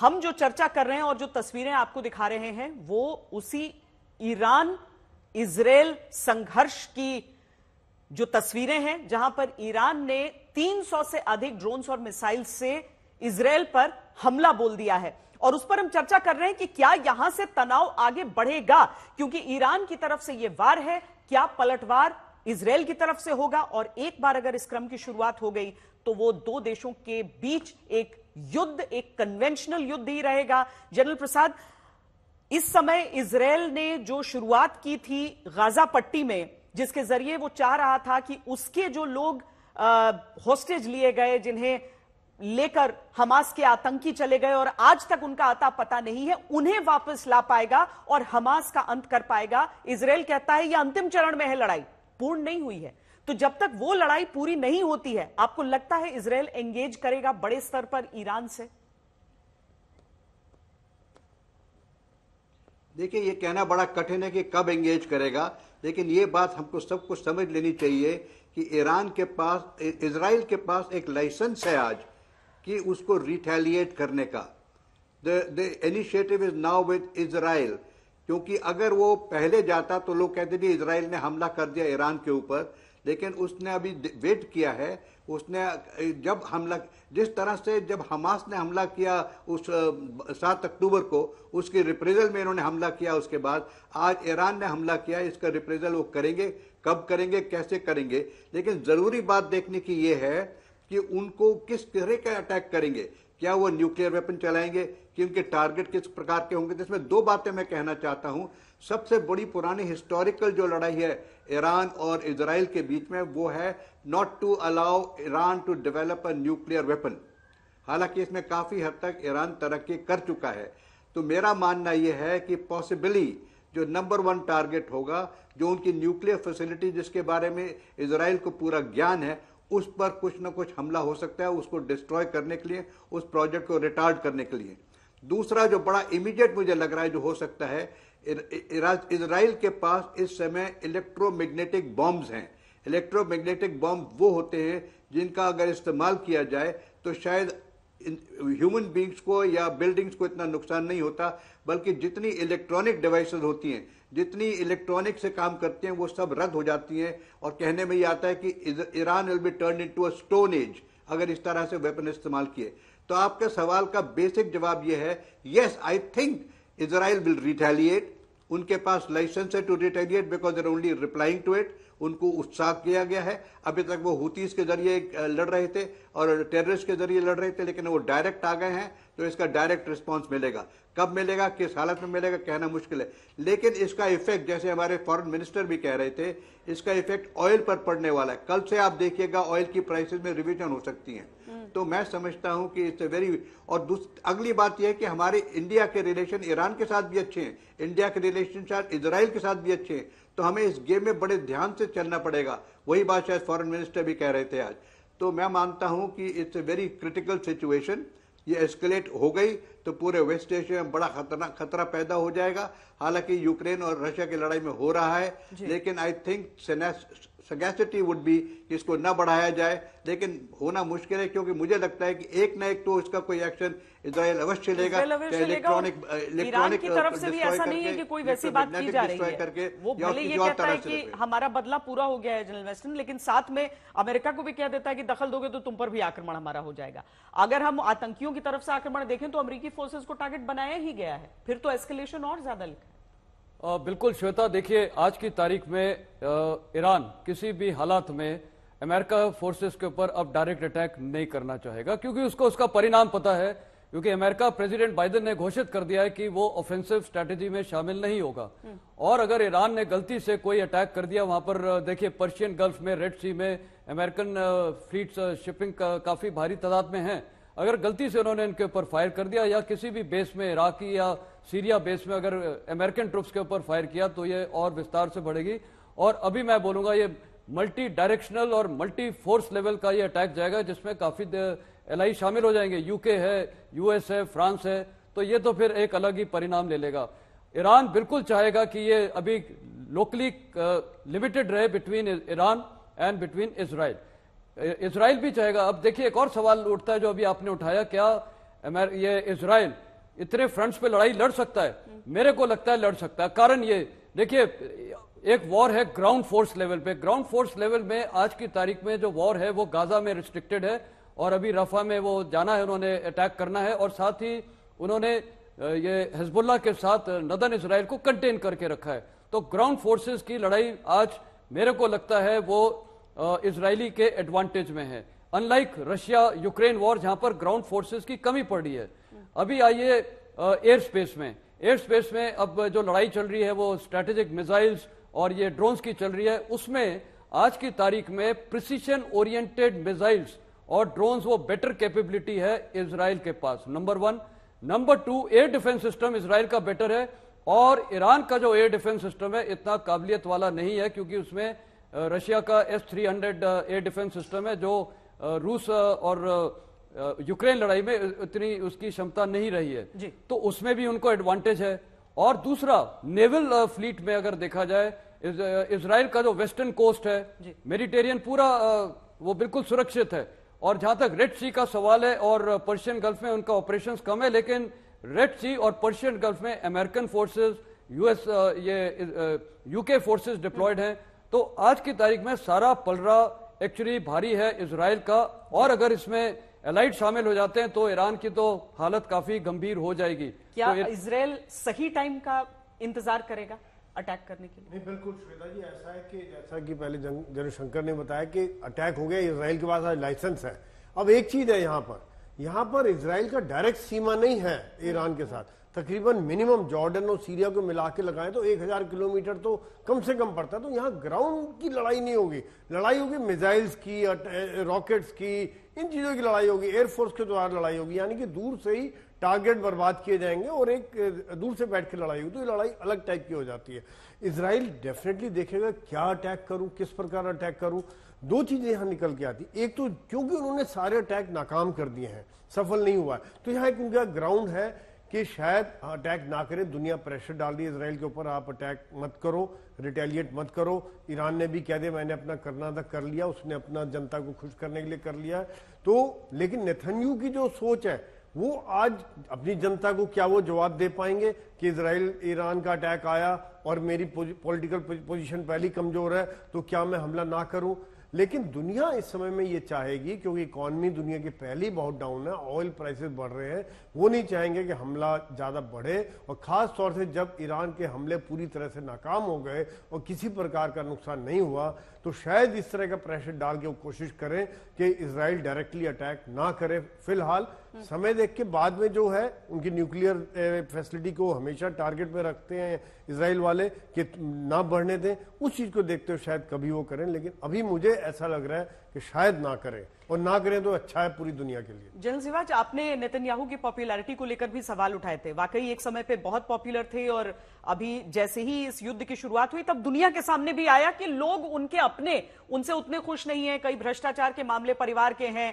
हम जो चर्चा कर रहे हैं और जो तस्वीरें आपको दिखा रहे हैं वो उसी ईरान इसराइल संघर्ष की जो तस्वीरें हैं जहां पर ईरान ने 300 से अधिक ड्रोन्स और मिसाइल से इसराइल पर हमला बोल दिया है और उस पर हम चर्चा कर रहे हैं कि क्या यहां से तनाव आगे बढ़ेगा क्योंकि ईरान की तरफ से यह वार है क्या पलटवार इसराइल की तरफ से होगा और एक बार अगर इस क्रम की शुरुआत हो गई तो वो दो देशों के बीच एक युद्ध एक कन्वेंशनल युद्ध ही रहेगा जनरल प्रसाद इस समय इसराइल ने जो शुरुआत की थी गाजा पट्टी में जिसके जरिए वो चाह रहा था कि उसके जो लोग होस्टेज लिए गए जिन्हें लेकर हमास के आतंकी चले गए और आज तक उनका आता पता नहीं है उन्हें वापस ला पाएगा और हमास का अंत कर पाएगा इसराइल कहता है यह अंतिम चरण में है लड़ाई पूर्ण नहीं हुई है तो जब तक वो लड़ाई पूरी नहीं होती है आपको लगता है इसराइल एंगेज करेगा बड़े स्तर पर ईरान से देखिए ये कहना बड़ा कठिन है कि कब एंगेज करेगा लेकिन ये बात हमको सब कुछ समझ लेनी चाहिए कि ईरान के पास इसराइल के पास एक लाइसेंस है आज कि उसको रिटेलिएट करने का the initiative is now with Israel क्योंकि अगर वो पहले जाता तो लोग कहते थे इसराइल ने हमला कर दिया ईरान के ऊपर लेकिन उसने अभी वेट किया है उसने जब हमला जिस तरह से जब हमास ने हमला किया उस सात अक्टूबर को उसके रिप्रेजल में इन्होंने हमला किया उसके बाद आज ईरान ने हमला किया इसका रिप्रेजल वो करेंगे कब करेंगे कैसे करेंगे लेकिन ज़रूरी बात देखने की ये है कि उनको किस तरह का अटैक करेंगे क्या वो न्यूक्लियर वेपन चलाएंगे कि उनके टारगेट किस प्रकार के होंगे जिसमें दो बातें मैं कहना चाहता हूं सबसे बड़ी पुरानी हिस्टोरिकल जो लड़ाई है ईरान और इसराइल के बीच में वो है not to allow Iran to develop a nuclear weapon हालांकि इसमें काफ़ी हद तक ईरान तरक्की कर चुका है तो मेरा मानना यह है कि पॉसिबली जो नंबर वन टारगेट होगा जो उनकी न्यूक्लियर फैसिलिटी जिसके बारे में इसराइल को पूरा ज्ञान है उस पर कुछ ना कुछ हमला हो सकता है उसको डिस्ट्रॉय करने के लिए उस प्रोजेक्ट को रिटार्ड करने के लिए दूसरा जो बड़ा इमीडिएट मुझे लग रहा है जो हो सकता है इसराइल के पास इस समय इलेक्ट्रोमैग्नेटिक बॉम्ब्स हैं इलेक्ट्रोमैग्नेटिक बॉम्ब वो होते हैं जिनका अगर इस्तेमाल किया जाए तो शायद ह्यूमन बींग्स को या बिल्डिंग्स को इतना नुकसान नहीं होता बल्कि जितनी इलेक्ट्रॉनिक डिवाइसेस होती हैं जितनी इलेक्ट्रॉनिक से काम करते हैं वो सब रद्द हो जाती हैं और कहने में ये आता है कि Iran will be turn into a stone age अगर इस तरह से वेपन इस्तेमाल किए तो आपके सवाल का बेसिक जवाब यह है yes I think Israel will retaliate उनके पास लाइसेंस है to retaliate because they're only replying to it उनको उत्साह किया गया है अभी तक वो हुतीस के जरिए लड़ रहे थे और टेररिस्ट के जरिए लड़ रहे थे लेकिन वो डायरेक्ट आ गए हैं तो इसका डायरेक्ट रिस्पांस मिलेगा कब मिलेगा किस हालत में मिलेगा कहना मुश्किल है लेकिन इसका इफेक्ट जैसे हमारे फॉरेन मिनिस्टर भी कह रहे थे इसका इफेक्ट ऑयल पर पड़ने वाला है कल से आप देखिएगा ऑयल की प्राइसेस में रिविजन हो सकती है हम्म। तो मैं समझता हूं कि इट्स वेरी और अगली बात यह है कि हमारे इंडिया के रिलेशन ईरान के साथ भी अच्छे हैं इंडिया के रिलेशन शायद इसराइल के साथ भी अच्छे हैं तो हमें इस गेम में बड़े ध्यान से चलना पड़ेगा वही बात शायद फॉरेन मिनिस्टर भी कह रहे थे आज तो मैं मानता हूं कि it's a very critical situation ये एस्केलेट हो गई तो पूरे वेस्ट एशिया में बड़ा खतरा खतरा पैदा हो जाएगा हालांकि यूक्रेन और रशिया की लड़ाई में हो रहा है लेकिन I think sagacity would be कि इसको न बढ़ाया जाए लेकिन होना मुश्किल है क्योंकि मुझे लगता है कि एक न एक तो इसका कोई एक्शन इसराइल अवश्य लेगा इलेक्ट्रॉनिक इलेक्ट्रॉनिक uh, की तरफ uh, से भी ऐसा नहीं है कि कोई वैसी बात की जा रही है करके वो भले ये कहता है कि हमारा बदला पूरा हो गया है जनरल वेस्टर्न लेकिन साथ में अमेरिका को भी कह देता है कि दखल दोगे तो तुम पर भी आक्रमण हमारा हो जाएगा अगर हम आतंकियों की तरफ से आक्रमण देखें तो अमरीकी फोर्सेज को टारगेट बनाया ही गया है फिर तो एस्केलेशन और ज्यादा लिखा बिल्कुल श्वेता देखिए आज की तारीख में ईरान किसी भी हालात में अमेरिका फोर्सेस के ऊपर अब डायरेक्ट अटैक नहीं करना चाहेगा क्योंकि उसको उसका परिणाम पता है क्योंकि अमेरिका प्रेसिडेंट बाइडेन ने घोषित कर दिया है कि वो ऑफेंसिव स्ट्रेटेजी में शामिल नहीं होगा हम्म। और अगर ईरान ने गलती से कोई अटैक कर दिया वहां पर देखिए पर्शियन गल्फ में रेड सी में अमेरिकन फ्लीट शिपिंग का, काफी भारी तादाद में है अगर गलती से उन्होंने इनके ऊपर फायर कर दिया या किसी भी बेस में इराकी या सीरिया बेस में अगर अमेरिकन uh, ट्रुप्स के ऊपर फायर किया तो ये और विस्तार से बढ़ेगी और अभी मैं बोलूंगा ये मल्टी डायरेक्शनल और मल्टी फोर्स लेवल का ये अटैक जाएगा जिसमें काफी एल uh, शामिल हो जाएंगे यूके है यूएस है फ्रांस है तो ये तो फिर एक अलग ही परिणाम ले लेगा ईरान बिल्कुल चाहेगा कि ये अभी लोकली लिमिटेड uh, रहे between Iran and between Israel Israel भी चाहेगा अब देखिए एक और सवाल उठता है जो अभी आपने उठाया क्या ये इसराइल इतने फ्रंट्स पे लड़ाई लड़ सकता है मेरे को लगता है लड़ सकता है कारण ये देखिए एक वॉर है ग्राउंड फोर्स लेवल पे ग्राउंड फोर्स लेवल में आज की तारीख में जो वॉर है वो गाजा में रिस्ट्रिक्टेड है और अभी रफा में वो जाना है उन्होंने अटैक करना है और साथ ही उन्होंने ये हिजबुल्ला के साथ नदन इसराइल को कंटेन करके रखा है तो ग्राउंड फोर्सेस की लड़ाई आज मेरे को लगता है वो इसराइली के एडवांटेज में है अनलाइक रशिया यूक्रेन वॉर जहां पर ग्राउंड फोर्सेस की कमी पड़ी है अभी आइए एयर स्पेस में एयर स्पेस में अब जो लड़ाई चल रही है वो स्ट्रेटेजिक मिसाइल्स और ये ड्रोन्स की चल रही है उसमें आज की तारीख में प्रिसीशन ओरिएंटेड मिसाइल्स और ड्रोन्स वो बेटर कैपेबिलिटी है इसराइल के पास number one number two air defence system Israel का बेटर है और ईरान का जो एयर डिफेंस सिस्टम है इतना काबिलियत वाला नहीं है क्योंकि उसमें रशिया का S three hundred air defence system है जो रूस और यूक्रेन लड़ाई में इतनी उसकी क्षमता नहीं रही है तो उसमें भी उनको एडवांटेज है और दूसरा नेवल फ्लीट में अगर देखा जाए इसराइल का जो वेस्टर्न कोस्ट है मेडिटेरियन पूरा वो बिल्कुल सुरक्षित है और जहां तक रेड सी का सवाल है और पर्शियन गल्फ में उनका ऑपरेशन कम है लेकिन रेड सी और पर्शियन गल्फ में अमेरिकन फोर्सेज यूएस ये यूके फोर्सेज डिप्लॉयड हैं तो आज की तारीख में सारा पलरा एक्चुअली भारी है इसराइल का और अगर इसमें एलाइट शामिल हो जाते हैं तो ईरान की तो हालत काफी गंभीर हो जाएगी क्या तो इसराइल सही टाइम का इंतजार करेगा अटैक करने के लिए नहीं बिल्कुल श्वेता जी ऐसा है कि जैसा कि पहले जयशंकर ने बताया कि अटैक हो गया इसराइल के पास आज लाइसेंस है अब एक चीज है यहाँ पर यहाँ पर इसराइल का डायरेक्ट सीमा नहीं है ईरान के साथ तकरीबन मिनिमम जॉर्डन और सीरिया को मिला के लगाएं तो 1000 किलोमीटर तो कम से कम पड़ता है तो यहाँ ग्राउंड की लड़ाई नहीं होगी लड़ाई होगी मिसाइल्स की रॉकेट्स की इन चीज़ों की लड़ाई होगी एयरफोर्स के द्वारा लड़ाई होगी यानी कि दूर से ही टारगेट बर्बाद किए जाएंगे और एक दूर से बैठ के लड़ाई होगी तो ये लड़ाई अलग टाइप की हो जाती है इसराइल डेफिनेटली देखेगा क्या अटैक करूं किस प्रकार अटैक करूं दो चीज़ें यहाँ निकल के आती एक तो क्योंकि उन्होंने सारे अटैक नाकाम कर दिए हैं सफल नहीं हुआ है तो यहाँ एक उनका ग्राउंड है कि शायद अटैक ना करें दुनिया प्रेशर डाल रही है इसराइल के ऊपर आप अटैक मत करो रिटेलिएट मत करो ईरान ने भी कह दिया मैंने अपना करना था कर लिया उसने अपना जनता को खुश करने के लिए कर लिया तो लेकिन नेथन्यू की जो सोच है वो आज अपनी जनता को क्या वो जवाब दे पाएंगे कि इसराइल ईरान का अटैक आया और मेरी पॉलिटिकल पोजिशन पहली कमजोर है तो क्या मैं हमला ना करूं लेकिन दुनिया इस समय में ये चाहेगी क्योंकि इकॉनमी दुनिया की पहली बहुत डाउन है ऑयल प्राइसेस बढ़ रहे हैं वो नहीं चाहेंगे कि हमला ज़्यादा बढ़े और ख़ास तौर से जब ईरान के हमले पूरी तरह से नाकाम हो गए और किसी प्रकार का नुकसान नहीं हुआ तो शायद इस तरह का प्रेशर डाल के वो कोशिश करें कि इसराइल डायरेक्टली अटैक ना करे फिलहाल हम्म। समय देख के बाद में जो है उनकी न्यूक्लियर फैसिलिटी को हमेशा टारगेट में रखते हैं इसराइल वाले कि ना बढ़ने दें उस चीज को देखते हुए शायद कभी वो करें लेकिन अभी मुझे ऐसा लग रहा है कि शायद ना करें और ना करें तो अच्छा है पूरी दुनिया के लिए जनरल सिवाज आपने नेतन्याहू की पॉपुलैरिटी को लेकर भी सवाल उठाए थे वाकई एक समय पे बहुत पॉपुलर थे और अभी जैसे ही इस युद्ध की शुरुआत हुई तब दुनिया के सामने भी आया कि लोग उनके अपने उनसे उतने खुश नहीं है कई भ्रष्टाचार के मामले परिवार के हैं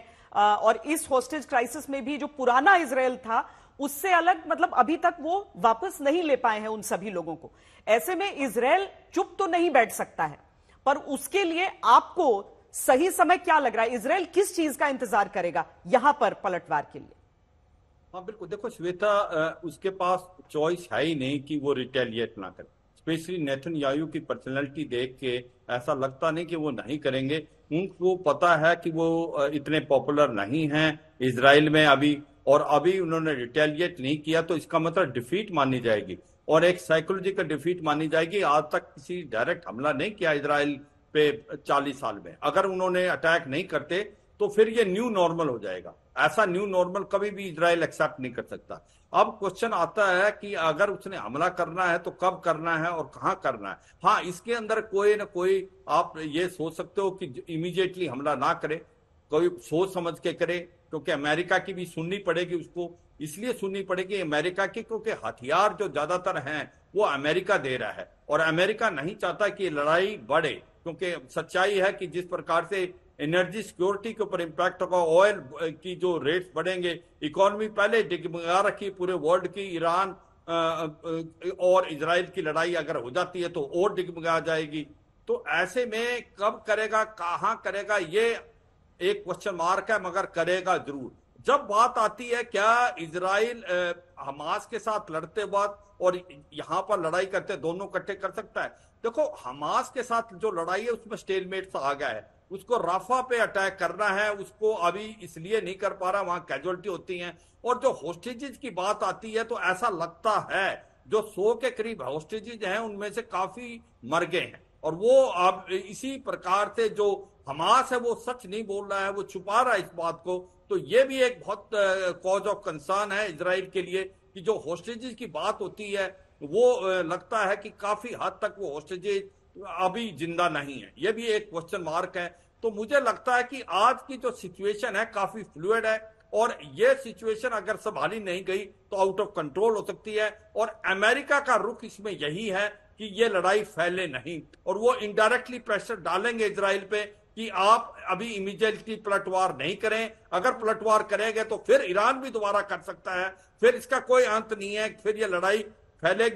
और इस होस्टेज क्राइसिस में भी जो पुराना इसराइल था उससे अलग मतलब अभी तक वो वापस नहीं ले पाए हैं उन सभी लोगों को ऐसे में इसराइल चुप तो नहीं बैठ सकता है पर उसके लिए आपको सही समय क्या लग रहा है इसराइल किस चीज का इंतजार करेगा यहां पर पलटवार के लिए हाँ बिल्कुल देखो श्वेता उसके पास चॉइस है ही नहीं कि वो रिटेलिएट ना करे स्पेशली नेथन यायू की पर्सनैलिटी देख के ऐसा लगता नहीं कि वो नहीं करेंगे उनको पता है कि वो इतने पॉपुलर नहीं हैं इसराइल में अभी और अभी उन्होंने रिटेलिएट नहीं किया तो इसका मतलब डिफीट मानी जाएगी और एक साइकोलॉजिकल डिफीट मानी जाएगी आज तक किसी डायरेक्ट हमला नहीं किया इसराइल पे 40 साल में अगर उन्होंने अटैक नहीं करते तो फिर ये न्यू नॉर्मल हो जाएगा ऐसा न्यू नॉर्मल कभी भी इसराइल एक्सेप्ट नहीं कर सकता अब क्वेश्चन आता है कि अगर उसने हमला करना है तो कब करना है और कहां करना है हाँ इसके अंदर कोई ना कोई आप ये सोच सकते हो कि इमीजिएटली हमला ना करे कोई सोच समझ के करे क्योंकि अमेरिका की भी सुननी पड़ेगी उसको इसलिए सुननी पड़ेगी अमेरिका की क्योंकि हथियार जो ज्यादातर हैं वो अमेरिका दे रहा है और अमेरिका नहीं चाहता कि लड़ाई बढ़े क्योंकि सच्चाई है कि जिस प्रकार से एनर्जी सिक्योरिटी के ऊपर इम्पैक्ट होगा ऑयल की जो रेट्स बढ़ेंगे इकोनॉमी पहले डिगमगा रखी पूरे वर्ल्ड की ईरान और इसराइल की लड़ाई अगर हो जाती है तो और डिगमगा जाएगी तो ऐसे में कब करेगा कहाँ करेगा ये एक क्वेश्चन मार्क है मगर करेगा जरूर जब बात आती है क्या इसराइल हमास के साथ लड़ते वक्त और यहाँ पर लड़ाई करते दोनों इकट्ठे कर सकता है देखो हमास के साथ जो लड़ाई है उसमें स्टेलमेट सा आ गया है उसको राफा पे अटैक करना है उसको अभी इसलिए नहीं कर पा रहा वहां कैजुअलिटी होती है और जो होस्टेजेज की बात आती है तो ऐसा लगता है जो सौ के करीब होस्टेजेज हैं उनमें से काफी मर गए हैं और वो अब इसी प्रकार से जो हमास है वो सच नहीं बोल रहा है वो छुपा रहा है इस बात को तो ये भी एक बहुत कॉज ऑफ कंसर्न है इसराइल के लिए कि जो होस्टेजेज की बात होती है वो लगता है कि काफी हद तक वो होस्टेजेज अभी जिंदा नहीं है ये भी एक क्वेश्चन मार्क है तो मुझे लगता है कि आज की जो सिचुएशन है काफी फ्लूड है और ये सिचुएशन अगर संभाली नहीं गई तो आउट ऑफ कंट्रोल हो सकती है और अमेरिका का रुख इसमें यही है कि ये लड़ाई फैले नहीं और वो इनडायरेक्टली प्रेशर डालेंगे इसराइल पे कि आप अभी इमीजिएटली पलटवार नहीं करें अगर पलटवार करेंगे तो फिर ईरान भी दोबारा कर सकता है फिर इसका कोई अंत नहीं है फिर ये लड़ाई फैलेगी